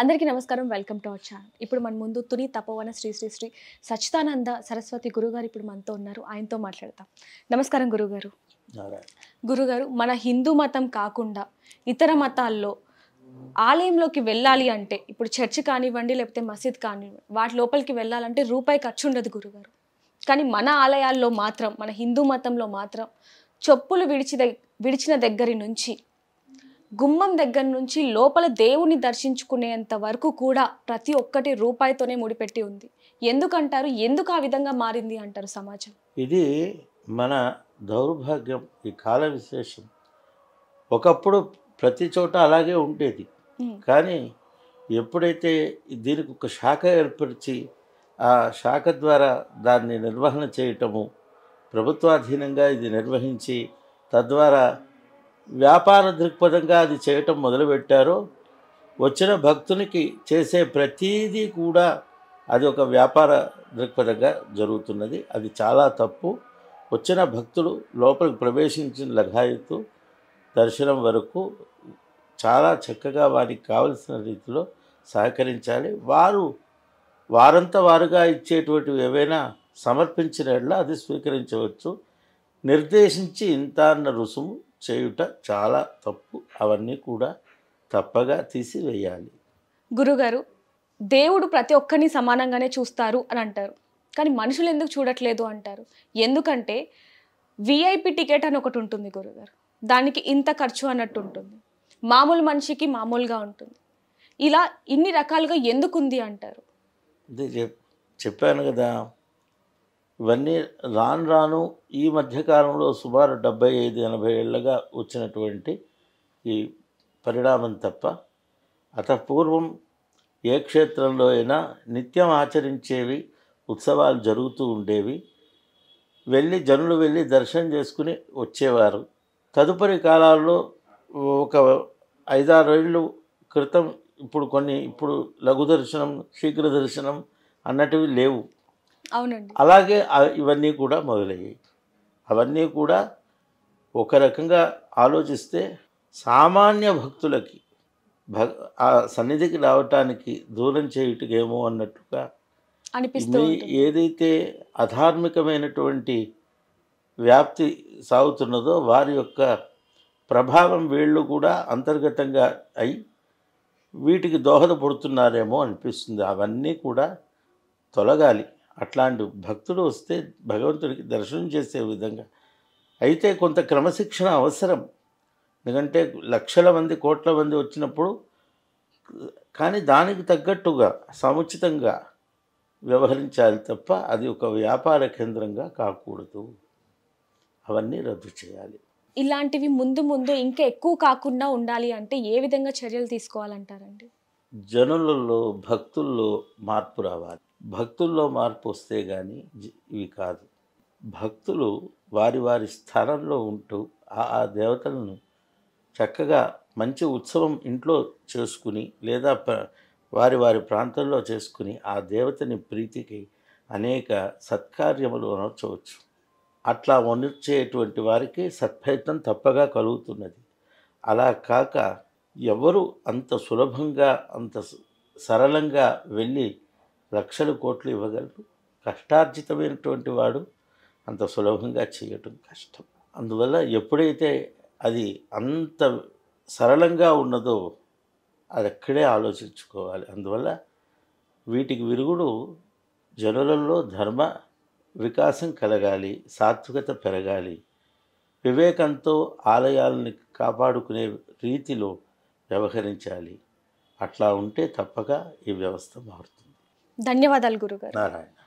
అందరికీ నమస్కారం welcome to our channel ఇప్పుడు మన ముందు తుని తపోవన శ్రీ శ్రీ శ్రీ సచితానంద సరస్వతి గురుగారు ఇప్పుడు మనతో ఉన్నారు ఆయనతో మాట్లాడతాం నమస్కారం గురుగారు గురుగారు మన హిందూ మతం కాకుండా ఇతర మతాల్లో ఆలయంలోకి వెళ్ళాలి అంటే ఇప్పుడు చర్చి కానివ్వండి లేకపోతే మసీద్ కానివ్వండి వాటి లోపలికి వెళ్ళాలంటే రూపాయి ఖర్చు ఉండదు గురుగారు కానీ మన ఆలయాల్లో మాత్రం మన హిందూ మతంలో మాత్రం చెప్పులు విడిచి విడిచిన దగ్గర నుంచి గుమ్మం దగ్గర నుంచి లోపల దేవుని దర్శించుకునేంత వరకు కూడా ప్రతి ఒక్కటి రూపాయితోనే ముడిపెట్టి ఉంది ఎందుకంటారు ఎందుకు ఆ విధంగా మారింది అంటారు సమాజం ఇది మన దౌర్భాగ్యం ఈ కాల విశేషం ఒకప్పుడు ప్రతి చోట అలాగే ఉండేది కానీ ఎప్పుడైతే దీనికి ఒక శాఖ ఏర్పరిచి ఆ శాఖ ద్వారా దాన్ని నిర్వహణ చేయటము ప్రభుత్వాధీనంగా ఇది నిర్వహించి తద్వారా వ్యాపార దృక్పథంగా అది చేయటం మొదలుపెట్టారో వచ్చిన భక్తునికి చేసే ప్రతీదీ కూడా అది ఒక వ్యాపార దృక్పథంగా జరుగుతున్నది అది చాలా తప్పు వచ్చిన భక్తులు లోపలికి ప్రవేశించిన లఘాయితూ దర్శనం వరకు చాలా చక్కగా వారికి కావలసిన రీతిలో సహకరించాలి వారు వారంతా వారుగా ఇచ్చేటువంటివి ఏవైనా సమర్పించిన అది స్వీకరించవచ్చు నిర్దేశించి ఇంత అన్న రుసుము చేయుట చాలా తప్పు అవన్నీ కూడా తప్పగా తీసివేయాలి గురుగారు దేవుడు ప్రతి ఒక్కరిని సమానంగానే చూస్తారు అని అంటారు కానీ మనుషులు ఎందుకు చూడట్లేదు అంటారు ఎందుకంటే విఐపి టికెట్ అని ఒకటి ఉంటుంది గురుగారు దానికి ఇంత ఖర్చు అన్నట్టు ఉంటుంది మామూలు మనిషికి మామూలుగా ఉంటుంది ఇలా ఇన్ని రకాలుగా ఎందుకుంది అంటారు చెప్పాను కదా ఇవన్నీ రాను రాను ఈ మధ్యకాలంలో సుమారు డెబ్బై ఐదు ఎనభై ఏళ్ళగా వచ్చినటువంటి ఈ పరిణామం తప్ప అతపూర్వం ఏ క్షేత్రంలో అయినా నిత్యం ఆచరించేవి ఉత్సవాలు జరుగుతూ ఉండేవి వెళ్ళి జనులు వెళ్ళి దర్శనం చేసుకుని వచ్చేవారు తదుపరి కాలాల్లో ఒక ఐదారు ఏళ్ళు క్రితం ఇప్పుడు కొన్ని ఇప్పుడు లఘు దర్శనం శీఘ్ర దర్శనం అన్నటివి లేవు అవునండి అలాగే ఇవన్నీ కూడా మొదలయ్యాయి అవన్నీ కూడా ఒక రకంగా ఆలోచిస్తే సామాన్య భక్తులకి భ ఆ సన్నిధికి రావటానికి దూరం చేయుటకేమో అన్నట్టుగా అనిపిస్తుంది ఏదైతే అధార్మికమైనటువంటి వ్యాప్తి సాగుతున్నదో వారి యొక్క ప్రభావం వీళ్ళు కూడా అంతర్గతంగా అయి వీటికి దోహదపడుతున్నారేమో అనిపిస్తుంది అవన్నీ కూడా తొలగాలి అట్లాంటి భక్తుడు వస్తే భగవంతుడికి దర్శనం చేసే విధంగా అయితే కొంత క్రమశిక్షణ అవసరం ఎందుకంటే లక్షల మంది కోట్ల మంది వచ్చినప్పుడు కానీ దానికి తగ్గట్టుగా సముచితంగా వ్యవహరించాలి తప్ప అది ఒక వ్యాపార కేంద్రంగా కాకూడదు అవన్నీ రద్దు చేయాలి ఇలాంటివి ముందు ముందు ఇంకా ఎక్కువ కాకుండా ఉండాలి అంటే ఏ విధంగా చర్యలు తీసుకోవాలంటారండి జనులలో భక్తుల్లో మార్పు రావాలి భక్తుల్లో మార్పు వస్తే కానీ ఇవి కాదు భక్తులు వారి వారి స్థానంలో ఉంటూ ఆ దేవతలను చక్కగా మంచి ఉత్సవం ఇంట్లో చేసుకుని లేదా వారి వారి ప్రాంతంలో చేసుకుని ఆ దేవతని ప్రీతికి అనేక సత్కార్యములు అనర్చవచ్చు అట్లా వనర్చేటువంటి వారికి సత్ఫలితం తప్పగా కలుగుతున్నది అలా కాక ఎవరు అంత సులభంగా అంత సరళంగా వెళ్ళి లక్షల కోట్లు ఇవ్వగలరు కష్టార్జితమైనటువంటి వాడు అంత సులభంగా చేయటం కష్టం అందువల్ల ఎప్పుడైతే అది అంత సరళంగా ఉన్నదో అది అక్కడే ఆలోచించుకోవాలి అందువల్ల వీటికి విరుగుడు జనులలో ధర్మ వికాసం కలగాలి సాత్వికత పెరగాలి వివేకంతో ఆలయాలని కాపాడుకునే రీతిలో వ్యవహరించాలి అట్లా ఉంటే తప్పక ఈ వ్యవస్థ మారుతుంది धन्यवाद गुरुगार नारायण